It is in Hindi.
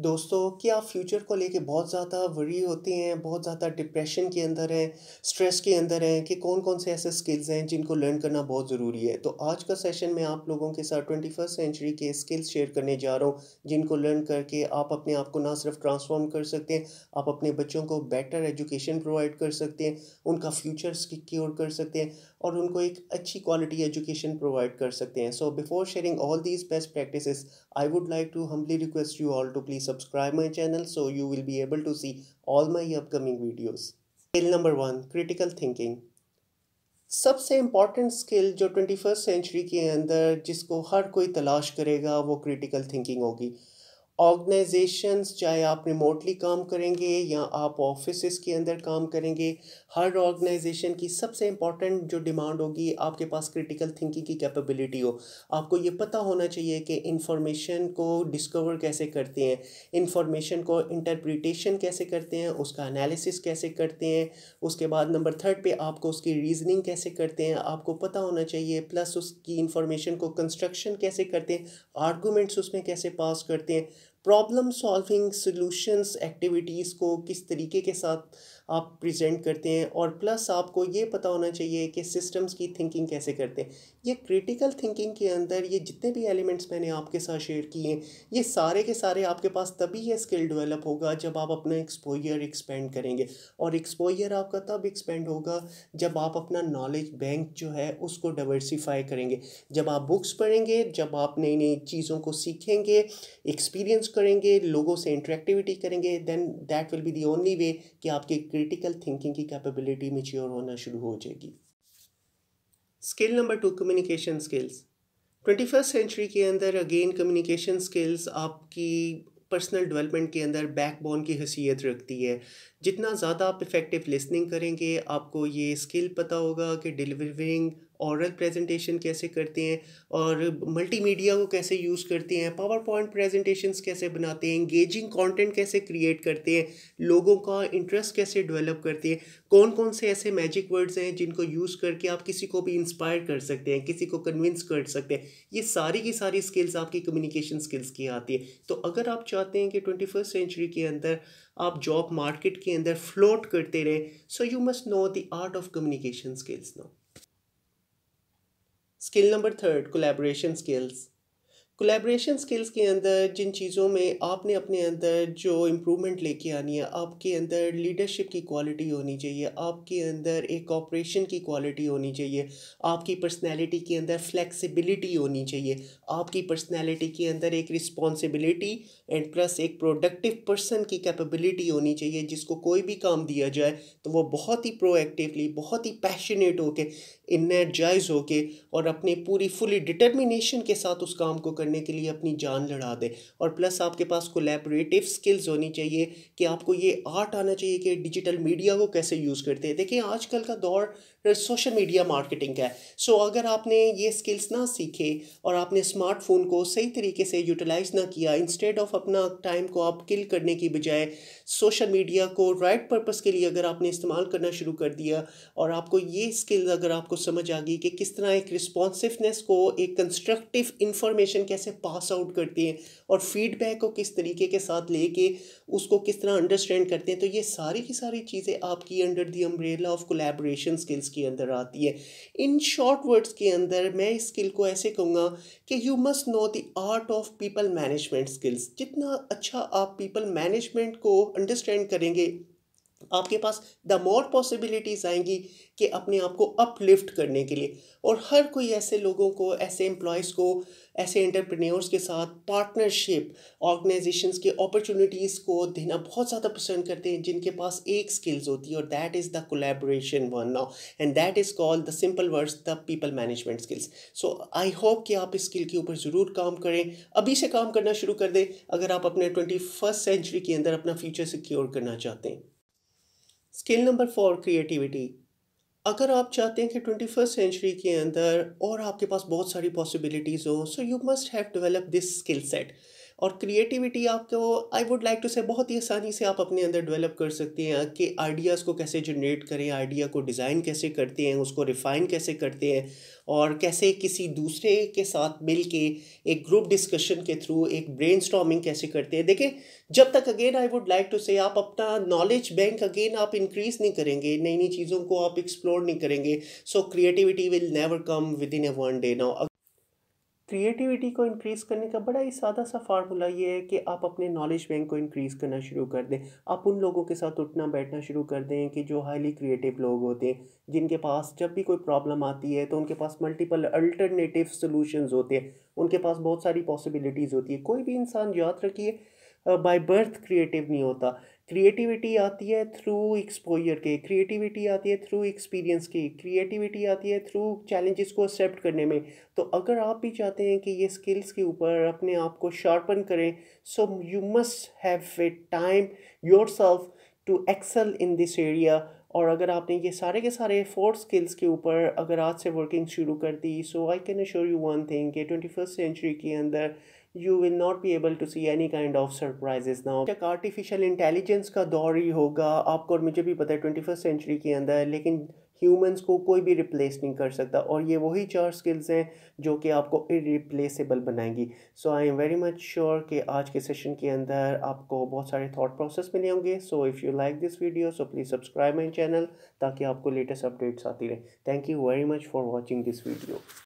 दोस्तों कि आप फ्यूचर को लेके बहुत ज़्यादा वरी होते हैं बहुत ज़्यादा डिप्रेशन के अंदर हैं स्ट्रेस के अंदर हैं कि कौन कौन से ऐसे स्किल्स हैं जिनको लर्न करना बहुत ज़रूरी है तो आज का सेशन में आप लोगों के साथ ट्वेंटी फर्स्ट सेंचुरी के स्किल्स शेयर करने जा रहा हूँ जिनको लर्न करके आप अपने आप को ना सिर्फ ट्रांसफॉर्म कर सकते हैं आप अपने बच्चों को बेटर एजुकेशन प्रोवाइड कर सकते हैं उनका फ्यूचर सिक्योर कर सकते हैं और उनको एक अच्छी क्वालिटी एजुकेशन प्रोवाइड कर सकते हैं so before sharing all these best practice I would like to humbly request you all to please subscribe my channel so you will be able to see all my upcoming videos skill number one critical thinking सबसे इम्पॉर्टेंट स्किल जो ट्वेंटी फर्स्ट सेंचुरी के अंदर जिसको हर कोई तलाश करेगा वो क्रिटिकल थिंकिंग होगी ऑर्गेनाइजेशंस चाहे आप रिमोटली काम करेंगे या आप ऑफिस के अंदर काम करेंगे हर ऑर्गेनाइजेशन की सबसे इंपॉर्टेंट जो डिमांड होगी आपके पास क्रिटिकल थिंकिंग की कैपेबिलिटी हो आपको ये पता होना चाहिए कि इंफॉर्मेशन को डिस्कवर कैसे करते हैं इंफॉर्मेशन को इंटरप्रिटेशन कैसे करते हैं उसका एनालिसिस कैसे करते हैं उसके बाद नंबर थर्ड पर आपको उसकी रीजनिंग कैसे करते हैं आपको पता होना चाहिए प्लस उसकी इन्फॉर्मेशन को कंस्ट्रक्शन कैसे करते हैं आर्गूमेंट्स उसमें कैसे पास करते हैं प्रॉब्लम सॉल्विंग सॉल्यूशंस एक्टिविटीज़ को किस तरीके के साथ आप प्रेजेंट करते हैं और प्लस आपको ये पता होना चाहिए कि सिस्टम्स की थिंकिंग कैसे करते हैं ये क्रिटिकल थिंकिंग के अंदर ये जितने भी एलिमेंट्स मैंने आपके साथ शेयर किए ये सारे के सारे आपके पास तभी ये स्किल डेवलप होगा जब आप अपना एक्सपोजर एक्सपेंड करेंगे और एक्सपोजर आपका तब एक्सपेंड होगा जब आप अपना नॉलेज बैंक जो है उसको डाइवर्सीफाई करेंगे जब आप बुक्स पढ़ेंगे जब आप नई नई चीज़ों को सीखेंगे एक्सपीरियंस यूज़ करेंगे लोगों से इंटरेक्टिविटी करेंगे then that will be the only way कि आपके क्रिटिकल थिंकिंग की कैपेबिलिटी मेच्योर होना शुरू हो जाएगी skill number two communication skills twenty first century के अंदर अगेन कम्युनिकेशन स्किल्स आपकी पर्सनल डेवलपमेंट के अंदर बैकबोन की हैसियत रखती है जितना ज़्यादा आप इफ़ेक्टिव लिसनिंग करेंगे आपको ये स्किल पता होगा कि डिलीवरिंग औरल प्रेजेंटेशन कैसे करते हैं और मल्टीमीडिया को कैसे यूज़ करते हैं पावर पॉइंट प्रेजेंटेशन कैसे बनाते हैं इंगेजिंग कंटेंट कैसे क्रिएट करते हैं लोगों का इंटरेस्ट कैसे डेवलप करते हैं कौन कौन से ऐसे मैजिक वर्ड्स हैं जिनको यूज़ करके आप किसी को भी इंस्पायर कर सकते हैं किसी को कन्विंस कर सकते हैं ये सारी की सारी स्किल्स आपकी कम्युनिकेशन स्किल्स की आती है तो अगर आप चाहते हैं कि ट्वेंटी फर्स्ट सेंचुरी के अंदर आप जॉब मार्केट के अंदर फ्लोट करते रहें so you must know the art of communication skills no skill number third collaboration skills collaboration skills के अंदर जिन चीज़ों में आपने अपने अंदर जो इम्प्रूवमेंट लेके आनी है आपके अंदर लीडरशिप की क्वालिटी होनी चाहिए आपके अंदर एक ऑपरेशन की क्वालिटी होनी चाहिए आपकी पर्सनैलिटी के अंदर फ्लेक्सिबिलिटी होनी चाहिए आपकी पर्सनैलिटी के अंदर एक रिस्पॉन्सिबिलिटी एंड प्लस एक प्रोडक्टिव पर्सन की कैपेबिलिटी होनी चाहिए जिसको कोई भी काम दिया जाए तो वो बहुत ही प्रोएक्टिवली बहुत ही पैशनेट होके इनर्जाइज होके और अपने पूरी फुली डिटर्मिनेशन के साथ उस काम को करने के लिए अपनी जान लड़ा दे और प्लस आपके पास कोलेबरेटिव स्किल्स होनी चाहिए कि आपको ये आर्ट आना चाहिए कि डिजिटल मीडिया को कैसे यूज़ करते हैं देखिए आजकल का दौर सोशल मीडिया मार्केटिंग का है सो so, अगर आपने ये स्किल्स ना सीखे और आपने स्मार्टफोन को सही तरीके से यूटिलाइज ना किया इंस्टेड ऑफ अपना टाइम को आप किल करने की बजाय सोशल मीडिया को राइट right पर्पज़ के लिए अगर आपने इस्तेमाल करना शुरू कर दिया और आपको ये स्किल अगर आपको समझ आ गई कि किस तरह एक रिस्पॉन्सिवनेस को एक कंस्ट्रक्टिव इन्फॉर्मेशन कैसे पास आउट करते हैं और फीडबैक को किस तरीके के साथ लेके उसको किस तरह अंडरस्टैंड करते हैं तो ये सारी की सारी चीज़ें आपकी under the umbrella of collaboration skills की के अंदर आती है इन शॉर्ट वर्ड्स के अंदर मैं इस स्किल को ऐसे कहूँगा कि you must know the art of people management skills जितना अच्छा आप पीपल मैनेजमेंट को अंडरस्टैंड करेंगे आपके पास द मोर पॉसिबिलिटीज़ आएंगी कि अपने आप को अपलिफ्ट करने के लिए और हर कोई ऐसे लोगों को ऐसे एम्प्लॉयज़ को ऐसे एंटरप्रेन्योर्स के साथ पार्टनरशिप ऑर्गेनाइजेशंस के अपॉर्चुनिटीज़ को देना बहुत ज़्यादा पसंद करते हैं जिनके पास एक स्किल्स होती है और that is the collaboration one now and that is called the simple words the people management skills so I hope कि आप इस स्किल के ऊपर ज़रूर काम करें अभी से काम करना शुरू कर दें अगर आप अपने ट्वेंटी फर्स्ट सेंचुरी के अंदर अपना फ्यूचर सिक्योर करना चाहते हैं स्किल नंबर फोर क्रिएटिविटी अगर आप चाहते हैं कि ट्वेंटी फर्स्ट सेंचुरी के अंदर और आपके पास बहुत सारी पॉसिबिलिटीज़ हो so you must have develop this skill set और क्रिएटिविटी आपको आई वुड लाइक टू से बहुत ही आसानी से आप अपने अंदर डेवलप कर सकते हैं कि आइडियाज़ को कैसे जनरेट करें आइडिया को डिज़ाइन कैसे करते हैं उसको रिफ़ाइन कैसे करते हैं और कैसे किसी दूसरे के साथ मिल के एक ग्रुप डिस्कशन के थ्रू एक ब्रेन कैसे करते हैं देखें जब तक again I would like to say आप अपना नॉलेज बैंक अगेन आप इंक्रीज़ नहीं करेंगे नई नई चीज़ों को आप एक्सप्लोर नहीं करेंगे so creativity will never come within a one day now creativity को इंक्रीज़ करने का बड़ा ही सादा सा फार्मूला ये है कि आप अपने नॉलेज बैंक को इंक्रीज़ करना शुरू कर दें आप उन लोगों के साथ उठना बैठना शुरू कर दें कि जो हाईली क्रिएटिव लोग होते हैं जिनके पास जब भी कोई प्रॉब्लम आती है तो उनके पास मल्टीपल अल्टरनेटिव सोल्यूशंस होते हैं उनके पास बहुत सारी पॉसिबिलिटीज़ होती है कोई भी इंसान याद रखिए बाई बर्थ क्रिएटिव नहीं होता क्रिएटिविटी आती है थ्रू एक्सपोजर के क्रिएटिविटी आती है थ्रू एक्सपीरियंस की क्रिएटिविटी आती है थ्रू चैलेंजेस को एक्सेप्ट करने में तो अगर आप भी चाहते हैं कि ये स्किल्स के ऊपर अपने आप को शार्पन करें so you must have a time yourself to excel in this area और अगर आपने ये सारे के सारे फोर स्किल्स के ऊपर अगर आज से वर्किंग शुरू कर दी so I can assure you one thing twenty first century के अंदर you will not be able to see any kind of surprises now क्या आर्टिफिशियल इंटेलिजेंस का दौर ही होगा आपको और मुझे भी पता है ट्वेंटी फर्स्ट सेंचुरी के अंदर लेकिन ह्यूमंस को कोई भी रिप्लेस नहीं कर सकता और ये वही चार स्किल्स हैं जो कि आपको इरिप्लेसेबल बनाएंगी so I am very much sure कि आज के सेशन के अंदर आपको बहुत सारे थॉट प्रोसेस मिले होंगे so if you like this video so please subscribe my channel ताकि आपको लेटेस्ट अपडेट्स आती रहे thank you very much for watching this video